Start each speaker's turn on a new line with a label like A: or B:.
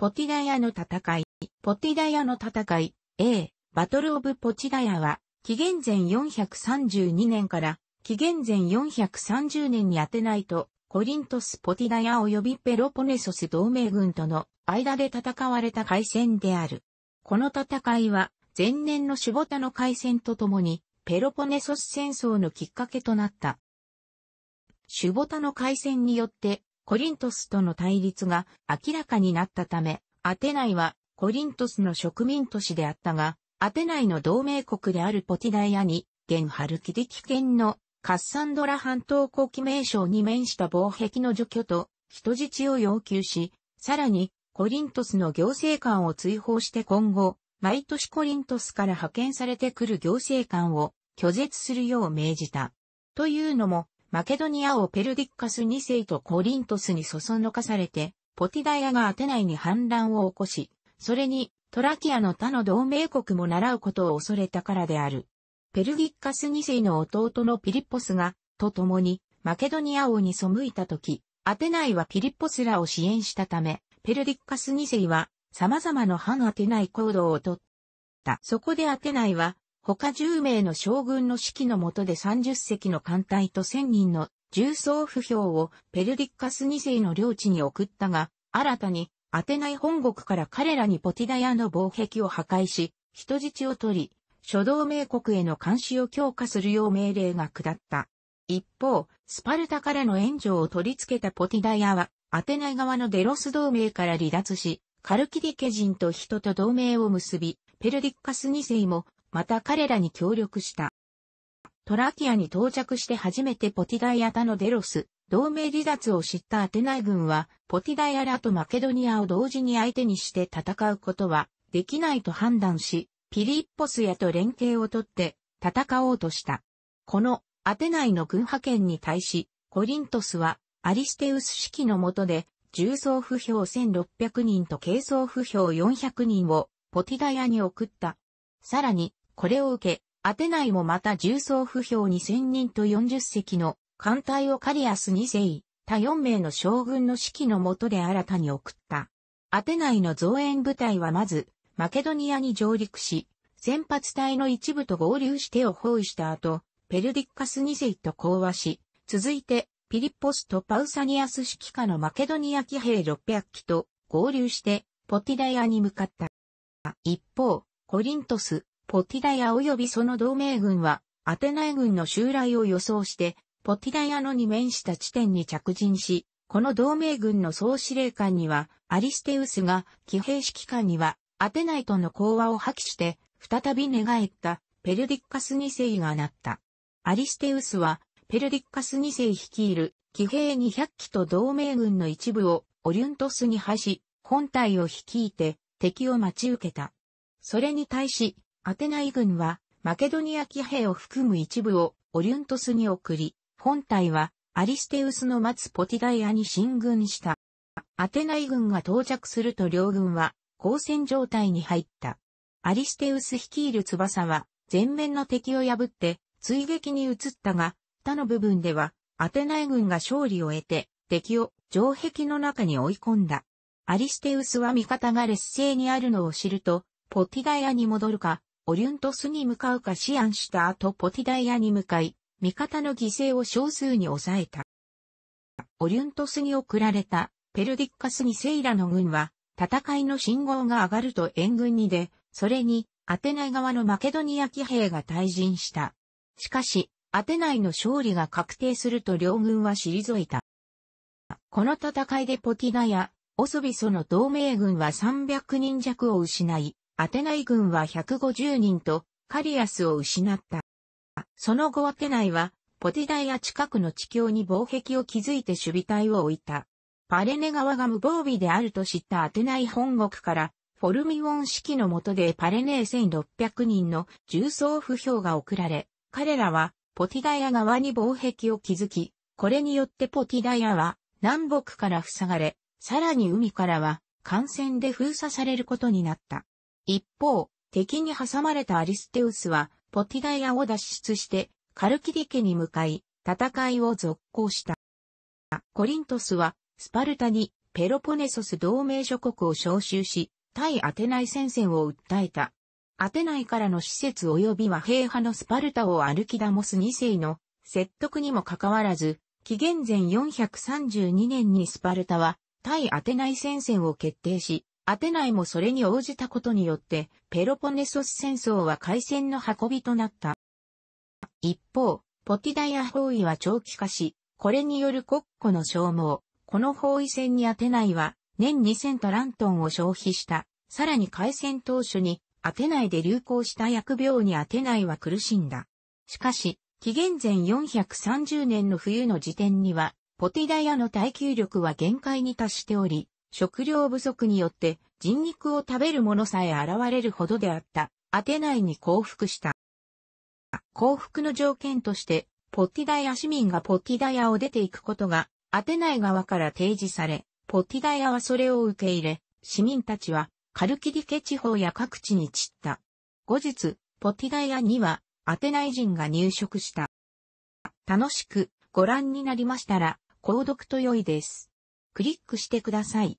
A: ポティダヤの戦い、ポティダヤの戦い、A、バトルオブポチダヤは、紀元前432年から紀元前430年にアテナイト、コリントス・ポティダヤ及びペロポネソス同盟軍との間で戦われた海戦である。この戦いは、前年のシュボタの海戦とともに、ペロポネソス戦争のきっかけとなった。シュボタの海戦によって、コリントスとの対立が明らかになったため、アテナイはコリントスの植民都市であったが、アテナイの同盟国であるポティダイアに、現ハルキディキ県のカッサンドラ半島後期名称に面した防壁の除去と人質を要求し、さらにコリントスの行政官を追放して今後、毎年コリントスから派遣されてくる行政官を拒絶するよう命じた。というのも、マケドニア王ペルディッカス2世とコリントスにそそのかされて、ポティダイアがアテナイに反乱を起こし、それにトラキアの他の同盟国も習うことを恐れたからである。ペルディッカス2世の弟のピリッポスが、と共に、マケドニア王に背いたとき、アテナイはピリッポスらを支援したため、ペルディッカス2世は、様々な反アテナイ行動をとった。そこでアテナイは、他10名の将軍の指揮の下で30隻の艦隊と1000人の重装不評をペルディッカス2世の領地に送ったが、新たにアテナイ本国から彼らにポティダヤの防壁を破壊し、人質を取り、諸同盟国への監視を強化するよう命令が下った。一方、スパルタからの援助を取り付けたポティダヤは、アテナイ側のデロス同盟から離脱し、カルキディケ人と人と同盟を結び、ペルディッカス2世もまた彼らに協力した。トラキアに到着して初めてポティダイアタのデロス、同盟離脱を知ったアテナイ軍は、ポティダイアラとマケドニアを同時に相手にして戦うことはできないと判断し、ピリッポスヤと連携をとって戦おうとした。このアテナイの軍派遣に対し、コリントスはアリステウス指揮の下で、重装不評1600人と軽装不評400人をポティダイアに送った。さらに、これを受け、アテナイもまた重装不評2000人と40隻の艦隊をカリアス2世、他4名の将軍の指揮のもとで新たに送った。アテナイの増援部隊はまず、マケドニアに上陸し、先発隊の一部と合流してを包囲した後、ペルディッカス2世と講和し、続いて、ピリッポスとパウサニアス指揮下のマケドニア騎兵600機と合流して、ポティダイアに向かった。一方、コリントス、ポティダヤ及びその同盟軍は、アテナイ軍の襲来を予想して、ポティダヤのに面した地点に着陣し、この同盟軍の総司令官には、アリステウスが、騎兵指揮官には、アテナイとの講和を破棄して、再び寝返った、ペルディッカス二世がなった。アリステウスは、ペルディッカス二世率いる、騎兵200機と同盟軍の一部を、オリュントスに配し、本隊を率いて、敵を待ち受けた。それに対し、アテナイ軍は、マケドニア騎兵を含む一部をオリュントスに送り、本隊はアリステウスの待つポティダイアに進軍した。アテナイ軍が到着すると両軍は交戦状態に入った。アリステウス率いる翼は前面の敵を破って追撃に移ったが、他の部分ではアテナイ軍が勝利を得て敵を城壁の中に追い込んだ。アリステウスは味方が劣勢にあるのを知ると、ポティダイアに戻るか、オリュントスに向かうか思案した後ポティダイアに向かい、味方の犠牲を少数に抑えた。オリュントスに送られたペルディッカスにセイラの軍は、戦いの信号が上がると援軍に出、それに、アテナイ側のマケドニア騎兵が退陣した。しかし、アテナイの勝利が確定すると両軍は退いた。この戦いでポティダア、オソビソの同盟軍は300人弱を失い、アテナイ軍は150人とカリアスを失った。その後アテナイはポティダイア近くの地境に防壁を築いて守備隊を置いた。パレネ川が無防備であると知ったアテナイ本国からフォルミウォン式の下でパレネー1600人の重装不評が送られ、彼らはポティダイア側に防壁を築き、これによってポティダイアは南北から塞がれ、さらに海からは艦船で封鎖されることになった。一方、敵に挟まれたアリステウスは、ポティダイアを脱出して、カルキリ家に向かい、戦いを続行した。コリントスは、スパルタに、ペロポネソス同盟諸国を招集し、対アテナイ戦線を訴えた。アテナイからの施設及び和平派のスパルタをアルキダモス2世の説得にもかかわらず、紀元前432年にスパルタは対アテナイ戦線を決定し、アテナイもそれに応じたことによって、ペロポネソス戦争は海戦の運びとなった。一方、ポティダイア包囲は長期化し、これによる国庫の消耗、この包囲戦にアテナイは、年2000トラントンを消費した。さらに開戦当初に、アテナイで流行した薬病にアテナイは苦しんだ。しかし、紀元前430年の冬の時点には、ポティダイアの耐久力は限界に達しており、食料不足によって人肉を食べる者さえ現れるほどであった、アテナイに降伏した。降伏の条件として、ポッティダヤ市民がポッティダヤを出ていくことが、アテナイ側から提示され、ポッティダヤはそれを受け入れ、市民たちはカルキリケ地方や各地に散った。後日、ポティダヤには、アテナイ人が入植した。楽しくご覧になりましたら、購読と良いです。クリックしてください。